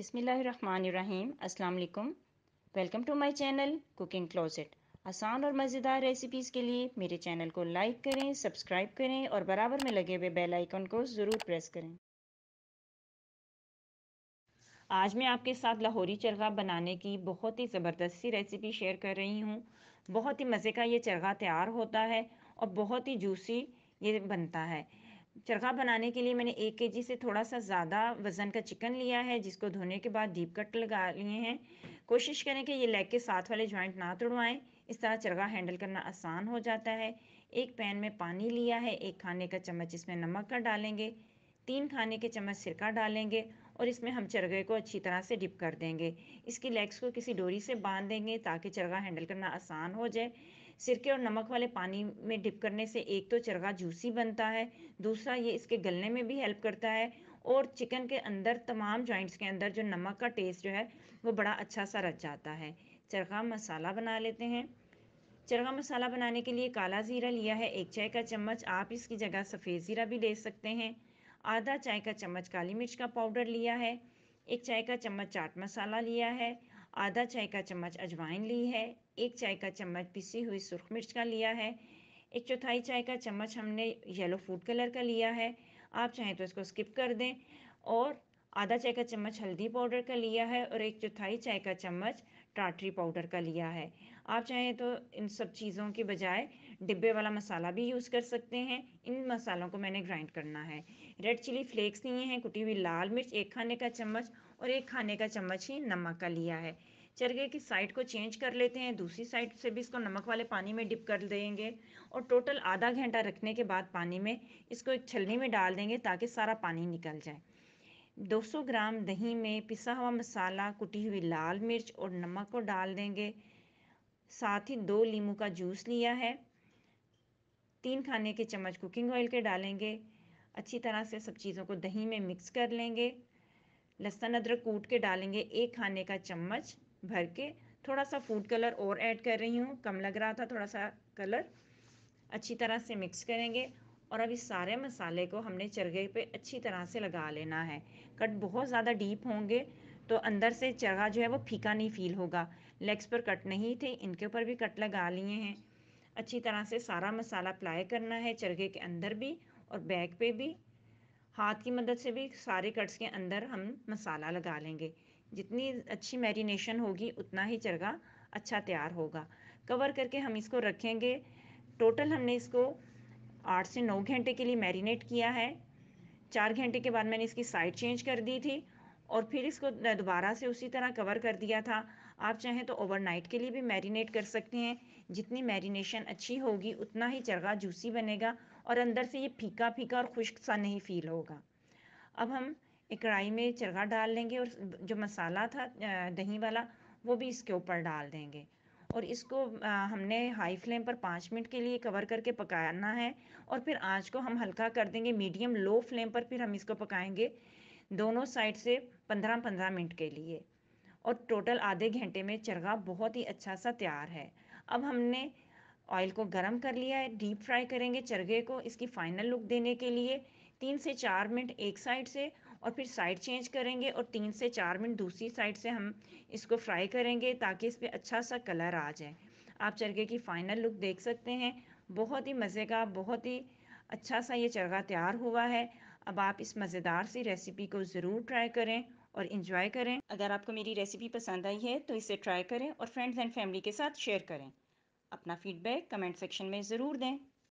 बिसमीम् अल्लाम welcome to my channel cooking closet आसान और मज़ेदार रेसिपीज़ के लिए मेरे चैनल को लाइक करें सब्सक्राइब करें और बराबर में लगे हुए बेल आइकन को ज़रूर प्रेस करें आज मैं आपके साथ लाहौरी चरगा बनाने की बहुत ही ज़बरदस्त सी रेसिपी शेयर कर रही हूँ बहुत ही मज़े का ये चरगा तैयार होता है और बहुत ही जूसी ये बनता है चरखा बनाने के लिए मैंने एक के से थोड़ा सा ज़्यादा वज़न का चिकन लिया है जिसको धोने के बाद डीप कट लगा लिए हैं कोशिश करें कि ये लेग के साथ वाले जॉइंट ना तोड़वाएं इस तरह चरखा हैंडल करना आसान हो जाता है एक पैन में पानी लिया है एक खाने का चम्मच इसमें नमक का डालेंगे तीन खाने के चम्मच सिरका डालेंगे और इसमें हम चरगे को अच्छी तरह से डिप कर देंगे इसकी लेग्स को किसी डोरी से बांध देंगे ताकि चरगा हैंडल करना आसान हो जाए सिरके और नमक वाले पानी में डिप करने से एक तो चरगा जूसी बनता है दूसरा ये इसके गलने में भी हेल्प करता है और चिकन के अंदर तमाम जॉइंट्स के अंदर जो नमक का टेस्ट जो है वो बड़ा अच्छा सा रच जाता है चरगा मसाला बना लेते हैं चरगा मसाला बनाने के लिए काला ज़ीरा लिया है एक चाय का चम्मच आप इसकी जगह सफ़ेद ज़ीरा भी ले सकते हैं आधा चाय का चम्मच काली मिर्च का पाउडर लिया है एक चाय का चम्मच चाट मसाला लिया है आधा चाय का चम्मच अजवाइन ली है एक चाय का चम्मच पिसी हुई सुरख मिर्च का लिया है एक चौथाई चाय का चम्मच हमने येलो फूड कलर का लिया है आप चाहें तो इसको स्किप कर दें और आधा चाय का चम्मच हल्दी पाउडर का लिया है और एक चौथाई चाय का चम्मच टाटरी पाउडर का लिया है आप चाहें तो इन सब चीज़ों के बजाय डिब्बे वाला मसाला भी यूज़ कर सकते हैं इन मसालों को मैंने ग्राइंड करना है रेड चिली फ्लेक्स लिए हैं कुटी हुई लाल मिर्च एक खाने का चम्मच और एक खाने का चम्मच ही नमक का लिया है चरगे की साइड को चेंज कर लेते हैं दूसरी साइड से भी इसको नमक वाले पानी में डिप कर देंगे और टोटल आधा घंटा रखने के बाद पानी में इसको एक छलनी में डाल देंगे ताकि सारा पानी निकल जाए 200 ग्राम दही में पिसा हुआ मसाला कुटी हुई लाल मिर्च और नमक को डाल देंगे साथ ही दो लीमू का जूस लिया है तीन खाने के चम्मच कुकिंग ऑयल के डालेंगे अच्छी तरह से सब चीज़ों को दही में मिक्स कर लेंगे लहसुन अदरक कूट के डालेंगे एक खाने का चम्मच भर के थोड़ा सा फूड कलर और ऐड कर रही हूँ कम लग रहा था थोड़ा सा कलर अच्छी तरह से मिक्स करेंगे और अब इस सारे मसाले को हमने चरगे पे अच्छी तरह से लगा लेना है कट बहुत ज़्यादा डीप होंगे तो अंदर से चरगा जो है वो फीका नहीं फील होगा लेग्स पर कट नहीं थे इनके ऊपर भी कट लगा लिए हैं अच्छी तरह से सारा मसाला अप्लाई करना है चरगे के अंदर भी और बैक पे भी हाथ की मदद से भी सारे कट्स के अंदर हम मसाला लगा लेंगे जितनी अच्छी मैरिनेशन होगी उतना ही चरगा अच्छा तैयार होगा कवर करके हम इसको रखेंगे टोटल हमने इसको आठ से नौ घंटे के लिए मैरिनेट किया है चार घंटे के बाद मैंने इसकी साइड चेंज कर दी थी और फिर इसको दोबारा से उसी तरह कवर कर दिया था आप चाहें तो ओवरनाइट के लिए भी मैरिनेट कर सकते हैं जितनी मैरिनेशन अच्छी होगी उतना ही चरगा जूसी बनेगा और अंदर से ये फीका फीका और खुश्क सा नहीं फील होगा अब हम एक कढ़ाई में चरगा डाल लेंगे और जो मसाला था दही वाला वो भी इसके ऊपर डाल देंगे और इसको हमने हाई फ्लेम पर पाँच मिनट के लिए कवर करके पकाना है और फिर आँच को हम हल्का कर देंगे मीडियम लो फ्लेम पर फिर हम इसको पकाएंगे दोनों साइड से पंद्रह पंद्रह मिनट के लिए और टोटल आधे घंटे में चरगा बहुत ही अच्छा सा तैयार है अब हमने ऑयल को गर्म कर लिया है डीप फ्राई करेंगे चरगे को इसकी फाइनल लुक देने के लिए तीन से चार मिनट एक साइड से और फिर साइड चेंज करेंगे और तीन से चार मिनट दूसरी साइड से हम इसको फ्राई करेंगे ताकि इस पर अच्छा सा कलर आ जाए आप चरगे की फ़ाइनल लुक देख सकते हैं बहुत ही मज़े का बहुत ही अच्छा सा ये चरगा तैयार हुआ है अब आप इस मज़ेदार सी रेसिपी को ज़रूर ट्राई करें और इन्जॉय करें अगर आपको मेरी रेसिपी पसंद आई है तो इसे ट्राई करें और फ्रेंड्स एंड फैमिली के साथ शेयर करें अपना फीडबैक कमेंट सेक्शन में ज़रूर दें